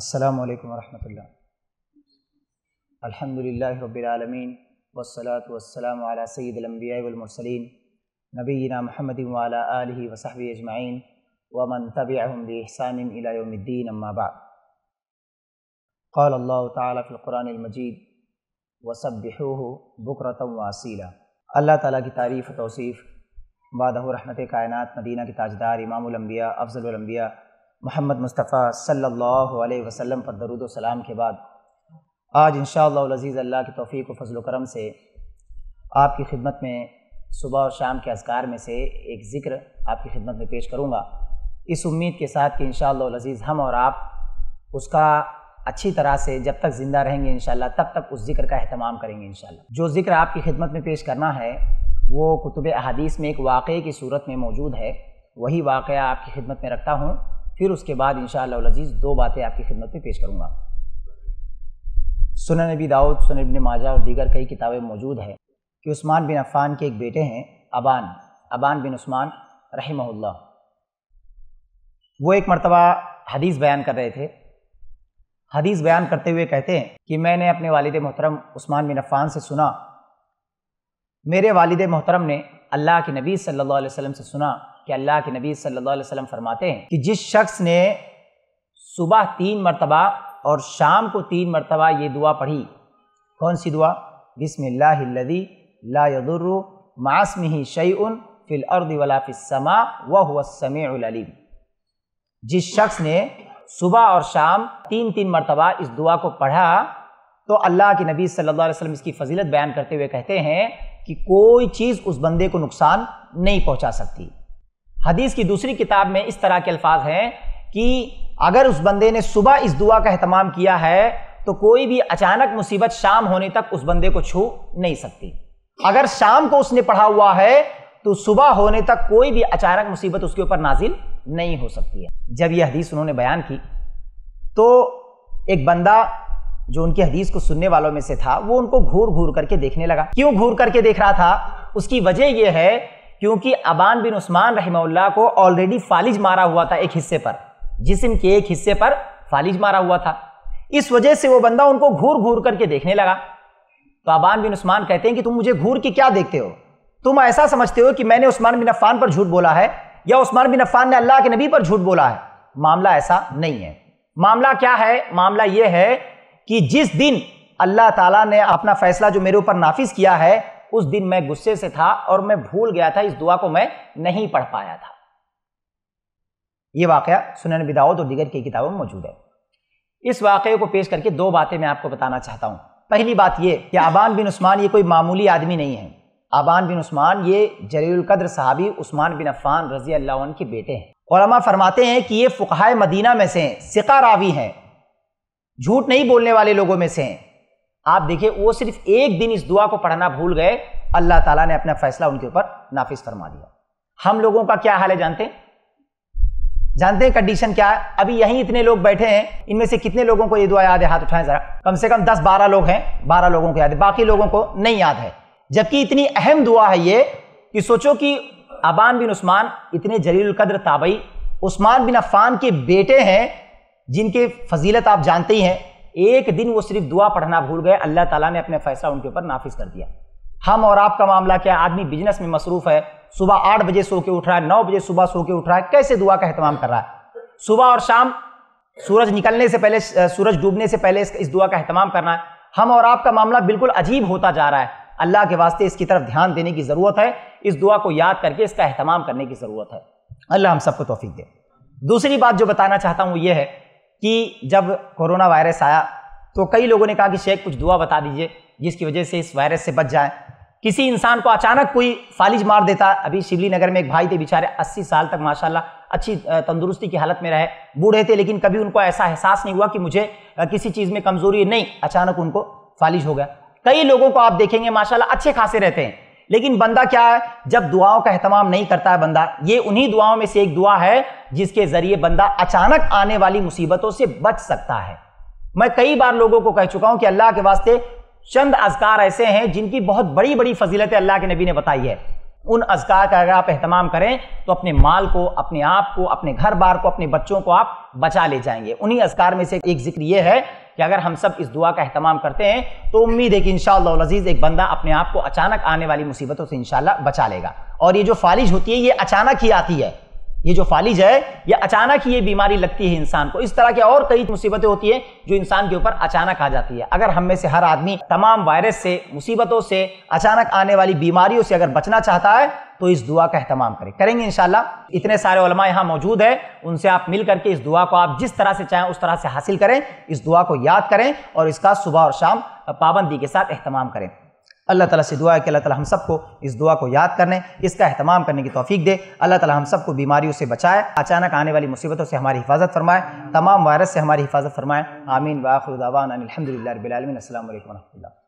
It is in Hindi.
अस्सलाम वालेकुम वरहमतुल्लाह अल्हम्दुलिल्लाहि रब्बिल आलमीन वस्सलातु वस्सलामु अला सय्यिदिल अंबियाइ वल मुरसलीन नबीना मुहम्मदिन व अला आलिहि व सहबी अजमाइन व मन तबिअहुम बि इहसान इला यौमिद्दीन قال الله تعالى في القرآن المجيد وسبحوه بكرة واصيلا अल्लाह ताला की तारीफ़ तौसीफ़ वादह रहमत कायनत मदीना के ताजदार इमाम अम्बिया अफजल अम्बिया मोहम्मद मुस्तफ़ा सल्लल्लाहु अलैहि वसल्लम पर दरुद सलाम के बाद आज इन शज़ीज़ अल्लाह की तोफ़ी व फजल करम से आपकी खिदमत में सुबह और शाम के अजकार में से एक ज़िक्र आपकी खिदमत में पेश करूँगा इस उम्मीद के साथ कि इन शज़ीज़ हम और आप उसका अच्छी तरह से जब तक ज़िंदा रहेंगे इन तब तक उस ज़िक्र का अहतमाम करेंगे इन जो ज़िक्र आपकी खिदमत में पेश करना है वो कुतुब अहादीस में एक वाक़े की सूरत में मौजूद है वही वाक़ आपकी खिदमत में रखता हूँ फिर उसके बाद इन शजीज़ दो बातें आपकी खिदमत में पेश करूँगा सुन नबी दाऊद सुन इबन माजा और दीगर कई किताबें मौजूद हैं कि उस्मान बिन अफ़ान के एक बेटे हैं अबान अबान बिन उस्मान रही वो एक मरतबा हदीस बयान कर रहे थे हदीस बयान करते हुए कहते हैं कि मैंने अपने वालद मोहतरम उस्मान बिन अफ़ान से सुना मेरे वालद मोहतरम ने अल्लाह के नबी सल्लल्लाहु अलैहि वसल्लम से सुना कि अल्लाह के नबी सल्लल्लाहु अलैहि वसल्लम फरमाते हैं कि जिस शख्स ने सुबह तीन मरतबा और शाम को तीन मरतबा ये दुआ पढ़ी कौन सी दुआ बिसमिल्लादी लादुर्रु मासमी शैन फिल अर्द वलाफ़िसमा वह वसमीम जिस शख्स ने सुबह और शाम तीन तीन मरतबा इस दुआ को पढ़ा तो अल्लाह के नबी सल्लल्लाहु अलैहि वसल्लम इसकी फजीलत बयान करते हुए कहते हैं कि कोई चीज़ उस बंदे को नुकसान नहीं पहुंचा सकती हदीस की दूसरी किताब में इस तरह के अल्फाज हैं कि अगर उस बंदे ने सुबह इस दुआ का अहतमाम किया है तो कोई भी अचानक मुसीबत शाम होने तक उस बंदे को छू नहीं सकती अगर शाम को उसने पढ़ा हुआ है तो सुबह होने तक कोई भी अचानक मुसीबत उसके ऊपर नाजिल नहीं हो सकती है जब यह हदीस उन्होंने बयान की तो एक बंदा जो उनकी हदीस को सुनने वालों में से था वो उनको घूर घूर करके देखने लगा क्यों घूर करके देख रहा था उसकी वजह यह है क्योंकि अबान बिन उस्मान रहीमल्ला को ऑलरेडी फालिज मारा हुआ था एक हिस्से पर जिसम के एक हिस्से पर फालिज मारा हुआ था इस वजह से वो बंदा उनको घूर घूर करके देखने लगा तो अबान बिन उस्मान कहते हैं कि तुम मुझे घूर के क्या देखते हो तुम ऐसा समझते हो कि मैंने उस्मान बिन अफ़ान पर झूठ बोला है या उस्मान बिन अफ़ान ने अल्लाह के नबी पर झूठ बोला है मामला ऐसा नहीं है मामला क्या है मामला यह है कि जिस दिन अल्लाह ताला ने अपना फैसला जो मेरे ऊपर नाफिज किया है उस दिन मैं गुस्से से था और मैं भूल गया था इस दुआ को मैं नहीं पढ़ पाया था यह वाक्य सुनन बिदाउद और दिगर की किताबों में मौजूद है इस वाक्य को पेश करके दो बातें मैं आपको बताना चाहता हूं पहली बात यह कि आबान बिन उस्मान ये कोई मामूली आदमी नहीं है आबान बिन उस्मान ये कद्र साहबी उस्मान बिन अफ़ान रजी अल्लाह के बेटे हैं और फरमाते हैं कि ये फ़ुकाय मदीना में से हैं सिका रावी हैं झूठ नहीं बोलने वाले लोगों में से हैं आप देखिए वो सिर्फ एक दिन इस दुआ को पढ़ना भूल गए अल्लाह ताला ने अपना फैसला उनके ऊपर नाफिज फरमा दिया हम लोगों का क्या हाल है जानते हैं जानते हैं कंडीशन क्या है अभी यहीं इतने लोग बैठे हैं इनमें से कितने लोगों को ये दुआ याद है हाथ उठाएं जरा कम से कम दस बारह लोग हैं बारह लोगों को याद है बाकी लोगों को नहीं याद है जबकि इतनी अहम दुआ है ये कि सोचो कि अबान बिन उस्मान इतने जलील कद्र ताबई उस्मान बिन अफान के बेटे हैं जिनके फजीलत आप जानते ही हैं एक दिन वो सिर्फ दुआ पढ़ना भूल गए अल्लाह ताला ने अपने फैसला उनके ऊपर नाफिज कर दिया हम और आपका मामला क्या आदमी बिजनेस में मसरूफ है सुबह आठ बजे सो के उठ रहा है नौ बजे सुबह सो के उठ रहा है कैसे दुआ का अहतमाम कर रहा है सुबह और शाम सूरज निकलने से पहले सूरज डूबने से पहले इस दुआ का अहतमाम करना है हम और आपका मामला बिल्कुल अजीब होता जा रहा है अल्लाह के वास्ते इसकी तरफ ध्यान देने की ज़रूरत है इस दुआ को याद करके इसका अहतमाम करने की ज़रूरत है अल्लाह हम सबको तोफ़ी दे दूसरी बात जो बताना चाहता हूँ ये है कि जब कोरोना वायरस आया तो कई लोगों ने कहा कि शेख कुछ दुआ बता दीजिए जिसकी वजह से इस वायरस से बच जाए किसी इंसान को अचानक कोई फालिज मार देता अभी शिवली नगर में एक भाई थे बेचारे 80 साल तक माशाल्लाह अच्छी तंदुरुस्ती की हालत में रहे बूढ़े थे लेकिन कभी उनको ऐसा एहसास नहीं हुआ कि मुझे किसी चीज़ में कमज़ोरी नहीं अचानक उनको फालिज हो गया कई लोगों को आप देखेंगे माशाला अच्छे खासे रहते हैं लेकिन बंदा क्या है जब दुआओं का अहतमाम नहीं करता है बंदा ये उन्हीं दुआओं में से एक दुआ है जिसके जरिए बंदा अचानक आने वाली मुसीबतों से बच सकता है मैं कई बार लोगों को कह चुका हूं कि अल्लाह के वास्ते चंद अजकार ऐसे हैं जिनकी बहुत बड़ी बड़ी फजीलतें अल्लाह के नबी ने बताई है उन अजकार का अगर आप अहतमाम करें तो अपने माल को अपने आप को अपने घर बार को अपने बच्चों को आप बचा ले जाएंगे उन्हीं अजकार में से एक जिक्र ये है कि अगर हम सब इस दुआ का अहतमाम करते हैं तो उम्मीद है कि इन शज़ीज़ एक बंदा अपने आप को अचानक आने वाली मुसीबतों से इनशाला बचा लेगा और ये जो फालिश होती है ये अचानक ही आती है ये जो फालिज है या अचानक ही ये बीमारी लगती है इंसान को इस तरह की और कई मुसीबतें होती हैं जो इंसान के ऊपर अचानक आ जाती है अगर हम में से हर आदमी तमाम वायरस से मुसीबतों से अचानक आने वाली बीमारियों से अगर बचना चाहता है तो इस दुआ का अहतमाम करें करेंगे इंशाल्लाह इतने सारे उलमा यहाँ मौजूद है उनसे आप मिल करके इस दुआ को आप जिस तरह से चाहें उस तरह से हासिल करें इस दुआ को याद करें और इसका सुबह और शाम पाबंदी के साथ अहतमाम करें अल्लाह ताला से दुआ है कि अल्लाह ताला हम सबको इस दुआ को याद करने इसका अहतमाम करने की तोफ़ी दे अल्लाह ताला हम सबको बीमारियों से बचाए अचानक आने वाली मुसीबतों से हमारी हिफाजत फरमाए तमाम वायरस से हमारी हिफाजत फरमाए आमीन वाखुदावान अलहमदिल्ला रबीआलमिन असल वरह